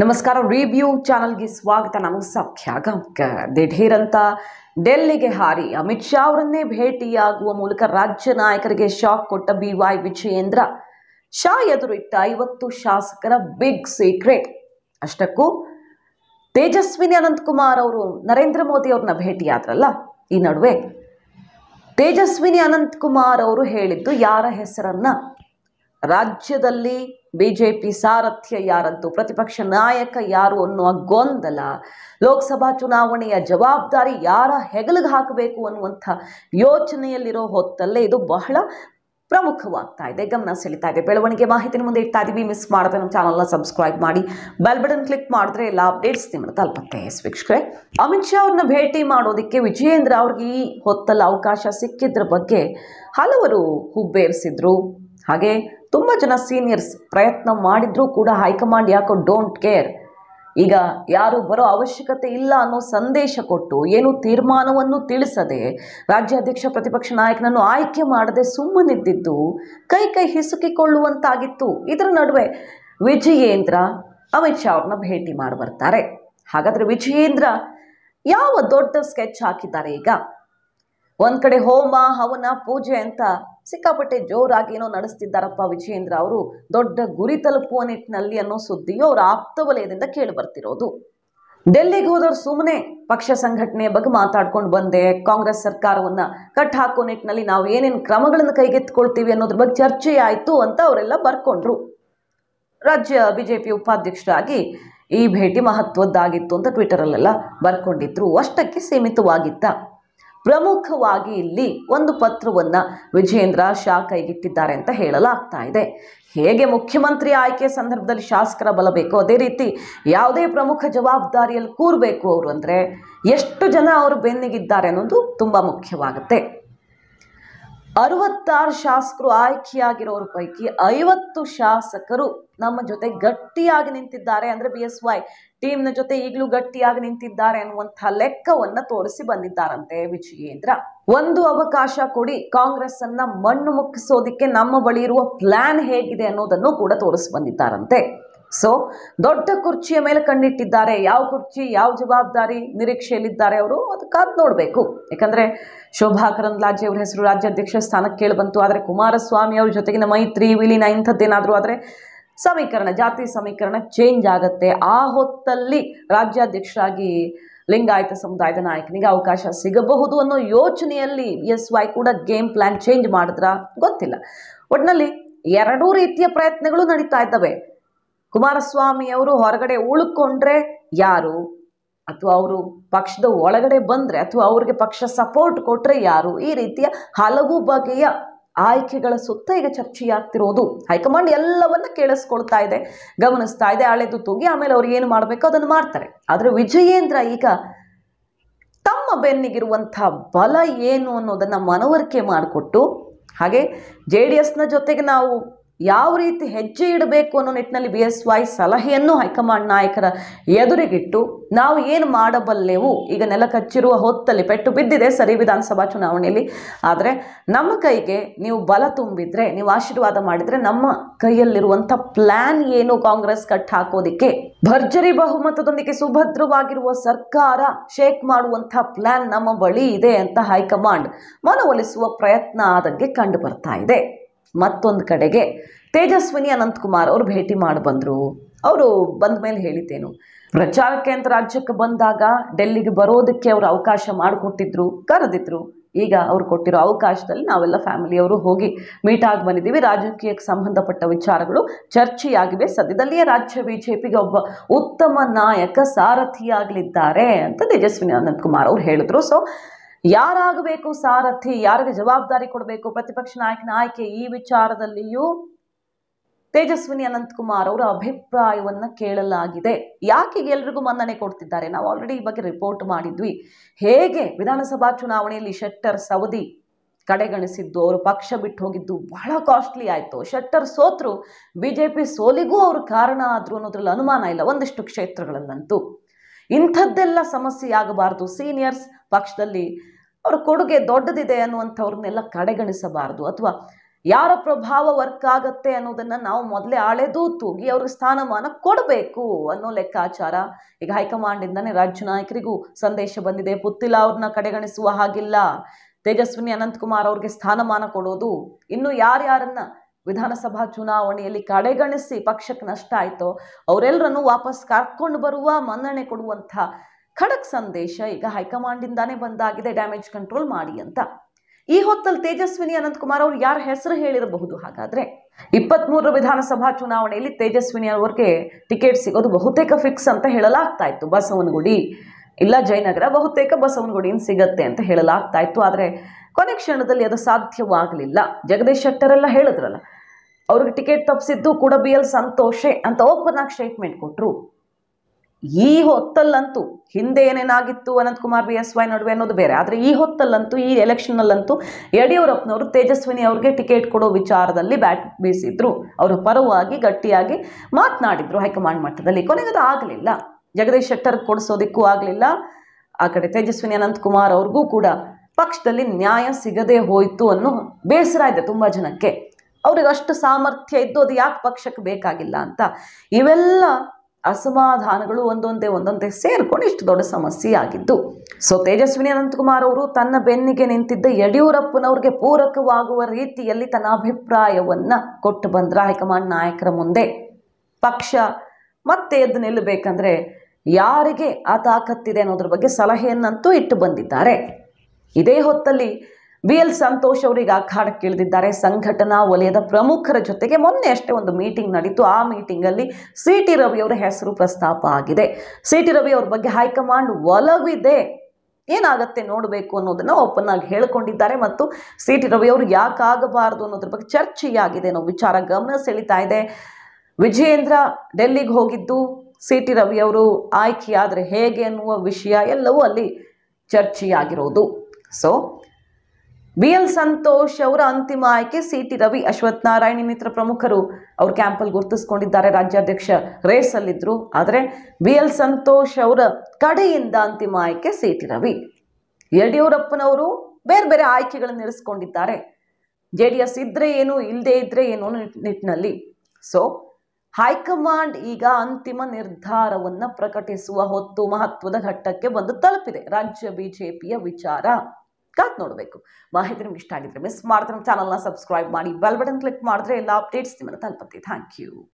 ನಮಸ್ಕಾರ ರಿವ್ಯೂ ಚಾನಲ್ಗೆ ಸ್ವಾಗತ ನಾನು ಸಖ್ಯ ದಿಢೀರ್ ದಿಢೀರಂತ ಡೆಲ್ಲಿಗೆ ಹಾರಿ ಅಮಿತ್ ಶಾ ಅವರನ್ನೇ ಭೇಟಿಯಾಗುವ ಮೂಲಕ ರಾಜ್ಯ ನಾಯಕರಿಗೆ ಶಾಕ್ ಕೊಟ್ಟ ಬಿ ವೈ ವಿಜಯೇಂದ್ರ ಶಾ ಎದುರಿಟ್ಟ ಐವತ್ತು ಶಾಸಕರ ಬಿಗ್ ಸೀಕ್ರೆಟ್ ಅಷ್ಟಕ್ಕೂ ತೇಜಸ್ವಿನಿ ಅನಂತಕುಮಾರ್ ಅವರು ನರೇಂದ್ರ ಮೋದಿ ಅವ್ರನ್ನ ಭೇಟಿಯಾದ್ರಲ್ಲ ಈ ನಡುವೆ ತೇಜಸ್ವಿನಿ ಅನಂತಕುಮಾರ್ ಅವರು ಹೇಳಿದ್ದು ಯಾರ ಹೆಸರನ್ನು ರಾಜ್ಯದಲ್ಲಿ ಬಿ ಜೆ ಪಿ ಸಾರಥ್ಯ ಯಾರಂತೂ ಪ್ರತಿಪಕ್ಷ ನಾಯಕ ಯಾರು ಅನ್ನುವ ಗೊಂದಲ ಲೋಕಸಭಾ ಚುನಾವಣೆಯ ಜವಾಬ್ದಾರಿ ಯಾರ ಹೆಗಲಿಗೆ ಹಾಕಬೇಕು ಅನ್ನುವಂಥ ಯೋಚನೆಯಲ್ಲಿರೋ ಹೊತ್ತಲ್ಲೇ ಇದು ಬಹಳ ಪ್ರಮುಖವಾಗ್ತಾ ಇದೆ ಗಮನ ಸೆಳೀತಾ ಇದೆ ಬೆಳವಣಿಗೆ ಮಾಹಿತಿ ಮುಂದೆ ಇಡ್ತಾ ಇದೀವಿ ಮಿಸ್ ಮಾಡದೆ ನಮ್ಮ ಚಾನಲ್ನ ಸಬ್ಸ್ಕ್ರೈಬ್ ಮಾಡಿ ಬೆಲ್ ಬಟನ್ ಕ್ಲಿಕ್ ಮಾಡಿದ್ರೆ ಎಲ್ಲ ಅಪ್ಡೇಟ್ಸ್ ನಿಮ್ಮನ್ನು ತಲುಪತ್ತೆ ವೀಕ್ಷಕರೇ ಅಮಿತ್ ಶಾ ಅವ್ರನ್ನ ಭೇಟಿ ಮಾಡೋದಕ್ಕೆ ವಿಜಯೇಂದ್ರ ಅವ್ರಿಗೆ ಈ ಹೊತ್ತಲ್ಲಿ ಅವಕಾಶ ಸಿಕ್ಕಿದ್ರ ಬಗ್ಗೆ ಹಲವರು ಹುಬ್ಬೇರಿಸಿದ್ರು ಹಾಗೆ ತುಂಬ ಜನ ಸೀನಿಯರ್ಸ್ ಪ್ರಯತ್ನ ಮಾಡಿದರೂ ಕೂಡ ಹೈಕಮಾಂಡ್ ಯಾಕೋ ಡೋಂಟ್ ಕೇರ್ ಈಗ ಯಾರು ಬರೋ ಅವಶ್ಯಕತೆ ಇಲ್ಲ ಅನ್ನೋ ಸಂದೇಶ ಕೊಟ್ಟು ಏನು ತೀರ್ಮಾನವನ್ನು ತಿಳಿಸದೆ ರಾಜ್ಯಾಧ್ಯಕ್ಷ ಪ್ರತಿಪಕ್ಷ ನಾಯಕನನ್ನು ಆಯ್ಕೆ ಮಾಡದೆ ಸುಮ್ಮನಿದ್ದಿದ್ದು ಕೈ ಕೈ ಹಿಸುಕಿಕೊಳ್ಳುವಂತಾಗಿತ್ತು ಇದರ ನಡುವೆ ವಿಜಯೇಂದ್ರ ಅಮಿತ್ ಶಾ ಅವ್ರನ್ನ ಭೇಟಿ ಮಾಡಿ ಬರ್ತಾರೆ ಹಾಗಾದರೆ ವಿಜಯೇಂದ್ರ ಯಾವ ದೊಡ್ಡ ಸ್ಕೆಚ್ ಹಾಕಿದ್ದಾರೆ ಈಗ ಒಂದು ಕಡೆ ಹೋಮ ಹವನ ಪೂಜೆ ಅಂತ ಸಿಕ್ಕಾಪಟ್ಟೆ ಜೋರಾಗಿ ಏನೋ ನಡೆಸ್ತಿದ್ದಾರಪ್ಪ ವಿಜಯೇಂದ್ರ ಅವರು ದೊಡ್ಡ ಗುರಿ ತಲುಪುವ ನಿಟ್ಟಿನಲ್ಲಿ ಅನ್ನೋ ಸುದ್ದಿಯು ಅವರ ಆಪ್ತ ವಲಯದಿಂದ ಕೇಳಿ ಬರ್ತಿರೋದು ಡೆಲ್ಲಿಗೆ ಹೋದವ್ರು ಸುಮ್ಮನೆ ಪಕ್ಷ ಸಂಘಟನೆ ಬಗ್ಗೆ ಮಾತಾಡ್ಕೊಂಡು ಬಂದೆ ಕಾಂಗ್ರೆಸ್ ಸರ್ಕಾರವನ್ನು ಕಟ್ ಹಾಕೋ ನಿಟ್ಟಿನಲ್ಲಿ ನಾವು ಏನೇನು ಕ್ರಮಗಳನ್ನು ಕೈಗೆತ್ತಿಕೊಳ್ತೀವಿ ಅನ್ನೋದ್ರ ಬಗ್ಗೆ ಚರ್ಚೆ ಆಯಿತು ಅಂತ ಅವರೆಲ್ಲ ಬರ್ಕೊಂಡ್ರು ರಾಜ್ಯ ಬಿ ಜೆ ಪಿ ಉಪಾಧ್ಯಕ್ಷರಾಗಿ ಈ ಭೇಟಿ ಮಹತ್ವದ್ದಾಗಿತ್ತು ಅಂತ ಟ್ವಿಟರಲ್ಲೆಲ್ಲ ಬರ್ಕೊಂಡಿದ್ರು ಅಷ್ಟಕ್ಕೆ ಸೀಮಿತವಾಗಿತ್ತ ಪ್ರಮುಖವಾಗಿ ಇಲ್ಲಿ ಒಂದು ಪತ್ರವನ್ನು ವಿಜೇಂದ್ರ ಶಾ ಕೈಗಿಟ್ಟಿದ್ದಾರೆ ಅಂತ ಹೇಳಲಾಗ್ತಾ ಇದೆ ಹೇಗೆ ಮುಖ್ಯಮಂತ್ರಿ ಆಯ್ಕೆ ಸಂದರ್ಭದಲ್ಲಿ ಶಾಸಕರ ಬಲ ಬೇಕು ಅದೇ ರೀತಿ ಯಾವುದೇ ಪ್ರಮುಖ ಜವಾಬ್ದಾರಿಯಲ್ಲಿ ಕೂರಬೇಕು ಅವರು ಅಂದರೆ ಎಷ್ಟು ಜನ ಅವರು ಬೆನ್ನಿಗಿದ್ದಾರೆ ಅನ್ನೋದು ತುಂಬ ಮುಖ್ಯವಾಗುತ್ತೆ ಅರವತ್ತಾರು ಶಾಸಕರು ಆಯ್ಕೆಯಾಗಿರೋರ ಪೈಕಿ ಐವತ್ತು ಶಾಸಕರು ನಮ್ಮ ಜೊತೆ ಗಟ್ಟಿಯಾಗಿ ನಿಂತಿದ್ದಾರೆ ಅಂದ್ರೆ ಬಿ ಎಸ್ ವೈ ಟೀಮ್ನ ಜೊತೆ ಈಗಲೂ ಗಟ್ಟಿಯಾಗಿ ನಿಂತಿದ್ದಾರೆ ಅನ್ನುವಂತಹ ಲೆಕ್ಕವನ್ನು ತೋರಿಸಿ ಬಂದಿದ್ದಾರಂತೆ ವಿಜಯೇಂದ್ರ ಒಂದು ಅವಕಾಶ ಕೊಡಿ ಕಾಂಗ್ರೆಸ್ ಅನ್ನ ಮಣ್ಣು ಮುಕ್ಕಿಸೋದಿಕ್ಕೆ ನಮ್ಮ ಬಳಿ ಇರುವ ಪ್ಲಾನ್ ಹೇಗಿದೆ ಅನ್ನೋದನ್ನು ಕೂಡ ತೋರಿಸಿ ಬಂದಿದ್ದಾರಂತೆ ಸೊ ದೊಡ್ಡ ಕುರ್ಚಿಯ ಮೇಲೆ ಕಣ್ಣಿಟ್ಟಿದ್ದಾರೆ ಯಾವ ಕುರ್ಚಿ ಯಾವ ಜವಾಬ್ದಾರಿ ನಿರೀಕ್ಷೆಯಲ್ಲಿದ್ದಾರೆ ಅವರು ಅದಕ್ಕಾದ್ ನೋಡಬೇಕು ಯಾಕಂದ್ರೆ ಶೋಭಾ ಕರಂದ್ಲಾಜೆ ಅವರ ಹೆಸರು ರಾಜ್ಯಾಧ್ಯಕ್ಷ ಸ್ಥಾನಕ್ಕೆ ಕೇಳಿ ಬಂತು ಆದರೆ ಕುಮಾರಸ್ವಾಮಿ ಅವ್ರ ಜೊತೆಗಿನ ಮೈತ್ರಿ ವಿಲೀನ ಇಂಥದ್ದೇನಾದರೂ ಆದರೆ ಸಮೀಕರಣ ಜಾತಿ ಸಮೀಕರಣ ಚೇಂಜ್ ಆಗುತ್ತೆ ಆ ಹೊತ್ತಲ್ಲಿ ರಾಜ್ಯಾಧ್ಯಕ್ಷರಾಗಿ ಲಿಂಗಾಯತ ಸಮುದಾಯದ ನಾಯಕನಿಗೆ ಅವಕಾಶ ಸಿಗಬಹುದು ಅನ್ನೋ ಯೋಚನೆಯಲ್ಲಿ ಎಸ್ ವೈ ಕೂಡ ಗೇಮ್ ಪ್ಲಾನ್ ಚೇಂಜ್ ಮಾಡಿದ್ರ ಗೊತ್ತಿಲ್ಲ ಒಟ್ಟಿನಲ್ಲಿ ಎರಡೂ ರೀತಿಯ ಪ್ರಯತ್ನಗಳು ನಡೀತಾ ಇದ್ದಾವೆ ಕುಮಾರಸ್ವಾಮಿಯವರು ಹೊರಗಡೆ ಉಳ್ಕೊಂಡ್ರೆ ಯಾರು ಅಥವಾ ಅವರು ಪಕ್ಷದ ಒಳಗಡೆ ಬಂದರೆ ಅಥವಾ ಅವ್ರಿಗೆ ಪಕ್ಷ ಸಪೋರ್ಟ್ ಕೊಟ್ಟರೆ ಯಾರು ಈ ರೀತಿಯ ಹಲವು ಬಗೆಯ ಆಯ್ಕೆಗಳ ಸುತ್ತ ಈಗ ಚರ್ಚೆಯಾಗ್ತಿರೋದು ಹೈಕಮಾಂಡ್ ಎಲ್ಲವನ್ನ ಕೇಳಿಸ್ಕೊಳ್ತಾ ಇದೆ ಗಮನಿಸ್ತಾ ಇದೆ ಹಳೆದು ತೂಗಿ ಆಮೇಲೆ ಅವ್ರು ಏನು ಮಾಡಬೇಕು ಅದನ್ನು ಮಾಡ್ತಾರೆ ಆದರೆ ವಿಜಯೇಂದ್ರ ಈಗ ತಮ್ಮ ಬೆನ್ನಿಗಿರುವಂಥ ಬಲ ಏನು ಅನ್ನೋದನ್ನು ಮನವರಿಕೆ ಮಾಡಿಕೊಟ್ಟು ಹಾಗೆ ಜೆ ಡಿ ಎಸ್ನ ಜೊತೆಗೆ ನಾವು ಯಾವ ರೀತಿ ಹೆಜ್ಜೆ ಇಡಬೇಕು ಅನ್ನೋ ನಿಟ್ಟಿನಲ್ಲಿ ಬಿ ಎಸ್ ವೈ ಸಲಹೆಯನ್ನು ಹೈಕಮಾಂಡ್ ನಾಯಕರ ಎದುರಿಗಿಟ್ಟು ನಾವು ಏನು ಮಾಡಬಲ್ಲೆವು ಈಗ ನೆಲ ಕಚ್ಚಿರುವ ಹೊತ್ತಲ್ಲಿ ಪೆಟ್ಟು ಬಿದ್ದಿದೆ ಸರಿ ವಿಧಾನಸಭಾ ಚುನಾವಣೆಯಲ್ಲಿ ಆದರೆ ನಮ್ಮ ಕೈಗೆ ನೀವು ಬಲ ತುಂಬಿದರೆ ನೀವು ಆಶೀರ್ವಾದ ಮಾಡಿದರೆ ನಮ್ಮ ಕೈಯಲ್ಲಿರುವಂಥ ಪ್ಲ್ಯಾನ್ ಏನು ಕಾಂಗ್ರೆಸ್ ಕಟ್ ಹಾಕೋದಿಕ್ಕೆ ಭರ್ಜರಿ ಬಹುಮತದೊಂದಿಗೆ ಸುಭದ್ರವಾಗಿರುವ ಸರ್ಕಾರ ಶೇಕ್ ಮಾಡುವಂಥ ಪ್ಲ್ಯಾನ್ ನಮ್ಮ ಬಳಿ ಇದೆ ಅಂತ ಹೈಕಮಾಂಡ್ ಮನವೊಲಿಸುವ ಪ್ರಯತ್ನ ಆದಂಗೆ ಕಂಡು ಬರ್ತಾ ಇದೆ ಮತ್ತೊಂದು ಕಡೆಗೆ ತೇಜಸ್ವಿನಿ ಅನಂತಕುಮಾರ್ ಅವರು ಭೇಟಿ ಮಾಡಿ ಬಂದರು ಅವರು ಬಂದ ಮೇಲೆ ಹೇಳಿದ್ದೇನು ಪ್ರಚಾರಕ್ಕೆ ಅಂತ ರಾಜ್ಯಕ್ಕೆ ಬಂದಾಗ ಡೆಲ್ಲಿಗೆ ಬರೋದಕ್ಕೆ ಅವರು ಅವಕಾಶ ಮಾಡಿಕೊಟ್ಟಿದ್ರು ಕರೆದಿದ್ರು ಈಗ ಅವ್ರು ಕೊಟ್ಟಿರೋ ಅವಕಾಶದಲ್ಲಿ ನಾವೆಲ್ಲ ಫ್ಯಾಮಿಲಿಯವರು ಹೋಗಿ ಮೀಟ್ ಆಗಿ ಬಂದಿದ್ದೀವಿ ರಾಜಕೀಯಕ್ಕೆ ಸಂಬಂಧಪಟ್ಟ ವಿಚಾರಗಳು ಚರ್ಚೆಯಾಗಿವೆ ಸದ್ಯದಲ್ಲಿಯೇ ರಾಜ್ಯ ಪಿಗೆ ಒಬ್ಬ ಉತ್ತಮ ನಾಯಕ ಸಾರಥಿಯಾಗಲಿದ್ದಾರೆ ಅಂತ ತೇಜಸ್ವಿನಿ ಅನಂತಕುಮಾರ್ ಅವರು ಹೇಳಿದ್ರು ಸೊ ಯಾರಾಗಬೇಕು ಸಾರಥಿ ಯಾರಿಗೆ ಜವಾಬ್ದಾರಿ ಕೊಡಬೇಕು ಪ್ರತಿಪಕ್ಷ ನಾಯಕನ ಆಯ್ಕೆ ಈ ವಿಚಾರದಲ್ಲಿಯೂ ತೇಜಸ್ವಿನಿ ಅನಂತಕುಮಾರ್ ಅವರ ಅಭಿಪ್ರಾಯವನ್ನು ಕೇಳಲಾಗಿದೆ ಯಾಕೆ ಎಲ್ರಿಗೂ ಮನ್ನಣೆ ಕೊಡ್ತಿದ್ದಾರೆ ನಾವು ಆಲ್ರೆಡಿ ಈ ಬಗ್ಗೆ ರಿಪೋರ್ಟ್ ಮಾಡಿದ್ವಿ ಹೇಗೆ ವಿಧಾನಸಭಾ ಚುನಾವಣೆಯಲ್ಲಿ ಶೆಟ್ಟರ್ ಸವದಿ ಕಡೆಗಣಿಸಿದ್ದು ಅವರು ಪಕ್ಷ ಬಿಟ್ಟು ಹೋಗಿದ್ದು ಬಹಳ ಕಾಸ್ಟ್ಲಿ ಆಯಿತು ಶೆಟ್ಟರ್ ಸೋತರು ಬಿ ಸೋಲಿಗೂ ಅವರು ಕಾರಣ ಆದ್ರು ಅನ್ನೋದ್ರಲ್ಲಿ ಅನುಮಾನ ಇಲ್ಲ ಒಂದಿಷ್ಟು ಕ್ಷೇತ್ರಗಳಲ್ಲಂತೂ ಇಂಥದ್ದೆಲ್ಲ ಸಮಸ್ಯೆ ಆಗಬಾರ್ದು ಸೀನಿಯರ್ಸ್ ಪಕ್ಷದಲ್ಲಿ ಅವ್ರ ಕೊಡುಗೆ ದೊಡ್ಡದಿದೆ ಅನ್ನುವಂಥವ್ರನ್ನೆಲ್ಲ ಕಡೆಗಣಿಸಬಾರ್ದು ಅಥವಾ ಯಾರ ಪ್ರಭಾವ ವರ್ಕ್ ಆಗತ್ತೆ ಅನ್ನೋದನ್ನು ನಾವು ಮೊದಲೇ ಆಳೆದು ತೂಗಿ ಅವ್ರಿಗೆ ಸ್ಥಾನಮಾನ ಕೊಡಬೇಕು ಅನ್ನೋ ಲೆಕ್ಕಾಚಾರ ಈಗ ಹೈಕಮಾಂಡಿಂದನೇ ರಾಜ್ಯ ನಾಯಕರಿಗೂ ಸಂದೇಶ ಬಂದಿದೆ ಪುತ್ತಿಲ ಅವ್ರನ್ನ ಕಡೆಗಣಿಸುವ ಹಾಗಿಲ್ಲ ತೇಜಸ್ವಿನಿ ಅನಂತಕುಮಾರ್ ಅವ್ರಿಗೆ ಸ್ಥಾನಮಾನ ಕೊಡೋದು ಇನ್ನು ಯಾರ್ಯಾರನ್ನ ವಿಧಾನಸಭಾ ಚುನಾವಣೆಯಲ್ಲಿ ಕಡೆಗಣಿಸಿ ಪಕ್ಷಕ್ಕೆ ನಷ್ಟ ಆಯಿತು ಅವರೆಲ್ಲರನ್ನು ವಾಪಸ್ ಕರ್ಕೊಂಡು ಬರುವ ಮನ್ನಣೆ ಕೊಡುವಂಥ ಖಡಕ್ ಸಂದೇಶ ಈಗ ಹೈಕಮಾಂಡಿಂದಾನೇ ಬಂದಾಗಿದೆ ಡ್ಯಾಮೇಜ್ ಕಂಟ್ರೋಲ್ ಮಾಡಿ ಅಂತ ಈ ಹೊತ್ತಲ್ಲಿ ತೇಜಸ್ವಿನಿ ಅನಂತಕುಮಾರ್ ಅವರು ಯಾರ ಹೆಸರು ಹೇಳಿರಬಹುದು ಹಾಗಾದರೆ ಮೂರು ವಿಧಾನಸಭಾ ಚುನಾವಣೆಯಲ್ಲಿ ತೇಜಸ್ವಿನಿ ಅವ್ರಿಗೆ ಟಿಕೆಟ್ ಸಿಗೋದು ಬಹುತೇಕ ಫಿಕ್ಸ್ ಅಂತ ಹೇಳಲಾಗ್ತಾ ಇತ್ತು ಬಸವನಗುಡಿ ಇಲ್ಲ ಜಯನಗರ ಬಹುತೇಕ ಬಸವನಗುಡಿನ ಸಿಗತ್ತೆ ಅಂತ ಹೇಳಲಾಗ್ತಾ ಇತ್ತು ಆದರೆ ಕೊನೆ ಕ್ಷಣದಲ್ಲಿ ಅದು ಸಾಧ್ಯವಾಗಲಿಲ್ಲ ಜಗದೀಶ್ ಶೆಟ್ಟರೆಲ್ಲ ಹೇಳಿದ್ರಲ್ಲ ಅವ್ರಿಗೆ ಟಿಕೆಟ್ ತಪ್ಪಿಸಿದ್ದು ಕೂಡ ಬಿ ಎಲ್ ಸಂತೋಷೆ ಅಂತ ಓಪನ್ ಆಗಿ ಸ್ಟೇಟ್ಮೆಂಟ್ ಕೊಟ್ಟರು ಈ ಹೊತ್ತಲ್ಲಂತೂ ಹಿಂದೆ ಏನೇನಾಗಿತ್ತು Ananth Kumar B S Y ನಡುವೆ ಅನ್ನೋದು ಬೇರೆ ಆದರೆ ಈ ಹೊತ್ತಲ್ಲಂತೂ ಈ ಎಲೆಕ್ಷನ್ನಲ್ಲಂತೂ ಯಡಿಯೂರಪ್ಪನವರು ತೇಜಸ್ವಿನಿ ಅವ್ರಿಗೆ ಟಿಕೆಟ್ ಕೊಡೋ ವಿಚಾರದಲ್ಲಿ ಬ್ಯಾಟ್ ಬೀಸಿದ್ರು ಅವರ ಪರವಾಗಿ ಗಟ್ಟಿಯಾಗಿ ಮಾತನಾಡಿದ್ರು ಹೈಕಮಾಂಡ್ ಮಟ್ಟದಲ್ಲಿ ಕೊನೆಗದು ಆಗಲಿಲ್ಲ ಜಗದೀಶ್ ಶೆಟ್ಟರ್ ಕೊಡಿಸೋದಕ್ಕೂ ಆಗಲಿಲ್ಲ ಆ ಕಡೆ ತೇಜಸ್ವಿನಿ ಅನಂತಕುಮಾರ್ ಅವ್ರಿಗೂ ಕೂಡ ಪಕ್ಷದಲ್ಲಿ ನ್ಯಾಯ ಸಿಗದೇ ಹೋಯಿತು ಅನ್ನೋ ಬೇಸರ ಇದೆ ತುಂಬ ಜನಕ್ಕೆ ಅವ್ರಿಗೆ ಅಷ್ಟು ಸಾಮರ್ಥ್ಯ ಇದ್ದು ಅದು ಯಾಕೆ ಪಕ್ಷಕ್ಕೆ ಬೇಕಾಗಿಲ್ಲ ಅಂತ ಇವೆಲ್ಲ ಅಸಮಾಧಾನಗಳು ಒಂದೊಂದೇ ಒಂದೊಂದೇ ಸೇರಿಕೊಂಡು ಇಷ್ಟು ದೊಡ್ಡ ಸಮಸ್ಯೆ ಆಗಿದ್ದು ಸೊ ತೇಜಸ್ವಿನಿ ಅನಂತಕುಮಾರ್ ಅವರು ತನ್ನ ಬೆನ್ನಿಗೆ ನಿಂತಿದ್ದ ಯಡಿಯೂರಪ್ಪನವ್ರಿಗೆ ಪೂರಕವಾಗುವ ರೀತಿಯಲ್ಲಿ ತನ್ನ ಅಭಿಪ್ರಾಯವನ್ನು ಕೊಟ್ಟು ಬಂದ್ರ ಹೈಕಮಾಂಡ್ ನಾಯಕರ ಮುಂದೆ ಪಕ್ಷ ಮತ್ತೆ ಎದ್ದು ನಿಲ್ಲಬೇಕಂದ್ರೆ ಯಾರಿಗೆ ಆ ತಾಕತ್ತಿದೆ ಅನ್ನೋದ್ರ ಬಗ್ಗೆ ಸಲಹೆಯನ್ನಂತೂ ಇಟ್ಟು ಬಂದಿದ್ದಾರೆ ಇದೇ ಹೊತ್ತಲ್ಲಿ ಬಿ ಎಲ್ ಸಂತೋಷ್ ಅವರಿಗೆ ಇಳಿದಿದ್ದಾರೆ ಸಂಘಟನಾ ವಲಯದ ಪ್ರಮುಖರ ಜೊತೆಗೆ ಮೊನ್ನೆ ಅಷ್ಟೇ ಒಂದು ಮೀಟಿಂಗ್ ನಡೀತು ಆ ಮೀಟಿಂಗಲ್ಲಿ ಸಿ ಟಿ ರವಿಯವರ ಹೆಸರು ಪ್ರಸ್ತಾಪ ಆಗಿದೆ ಸಿ ಟಿ ರವಿ ಅವ್ರ ಬಗ್ಗೆ ಹೈಕಮಾಂಡ್ ಒಲವಿದೆ ಏನಾಗುತ್ತೆ ನೋಡಬೇಕು ಅನ್ನೋದನ್ನು ಓಪನ್ ಆಗಿ ಹೇಳಿಕೊಂಡಿದ್ದಾರೆ ಮತ್ತು ಸಿ ಟಿ ರವಿಯವರು ಯಾಕಾಗಬಾರದು ಅನ್ನೋದ್ರ ಬಗ್ಗೆ ಚರ್ಚೆಯಾಗಿದೆ ಅನ್ನೋ ವಿಚಾರ ಗಮನ ಸೆಳೀತಾ ಇದೆ ವಿಜಯೇಂದ್ರ ಡೆಲ್ಲಿಗೆ ಹೋಗಿದ್ದು ಸಿ ಟಿ ರವಿಯವರು ಆಯ್ಕೆಯಾದರೆ ಹೇಗೆ ಅನ್ನುವ ವಿಷಯ ಎಲ್ಲವೂ ಅಲ್ಲಿ ಚರ್ಚೆಯಾಗಿರೋದು ಸೊ ಬಿ ಎಲ್ ಸಂತೋಷ್ ಅವರ ಅಂತಿಮ ಆಯ್ಕೆ ಟಿ ರವಿ ಅಶ್ವಥ್ ನಾರಾಯಣ ಇನ್ನಿತರ ಪ್ರಮುಖರು ಅವರು ಕ್ಯಾಂಪಲ್ಲಿ ಗುರುತಿಸ್ಕೊಂಡಿದ್ದಾರೆ ರಾಜ್ಯಾಧ್ಯಕ್ಷ ರೇಸಲ್ಲಿದ್ದರು ಆದರೆ ಬಿ ಎಲ್ ಸಂತೋಷ್ ಅವರ ಕಡೆಯಿಂದ ಅಂತಿಮ ಆಯ್ಕೆ ಸಿ ಟಿ ರವಿ ಯಡಿಯೂರಪ್ಪನವರು ಬೇರೆ ಬೇರೆ ಆಯ್ಕೆಗಳನ್ನು ಇರಿಸ್ಕೊಂಡಿದ್ದಾರೆ ಜೆ ಡಿ ಎಸ್ ಇದ್ರೆ ಏನು ಇಲ್ಲದೆ ಇದ್ರೆ ಏನು ನಿಟ್ಟಿನಲ್ಲಿ ಸೊ ಹೈಕಮಾಂಡ್ ಈಗ ಅಂತಿಮ ನಿರ್ಧಾರವನ್ನು ಪ್ರಕಟಿಸುವ ಹೊತ್ತು ಮಹತ್ವದ ಘಟ್ಟಕ್ಕೆ ಬಂದು ತಲುಪಿದೆ ರಾಜ್ಯ ಬಿಜೆಪಿಯ ವಿಚಾರ ಕಾದು ನೋಡಬೇಕು ಮಾಹಿತಿ ನಿಮ್ಗೆ ಇಷ್ಟ ಆಗಿದ್ರೆ ಮಿಸ್ ಮಾಡಿದ್ರೆ ನಮ್ಮ ಚಾನಲ್ನ ಸಬ್ಸ್ಕ್ರೈಬ್ ಮಾಡಿ ಬೆಲ್ ಬಟನ್ ಕ್ಲಿಕ್ ಮಾಡಿದ್ರೆ ಎಲ್ಲ ಅಪ್ಡೇಟ್ಸ್ ನಿಮ್ಮನ್ನು ತಲುಪತ್ತೆ ಥ್ಯಾಂಕ್ ಯು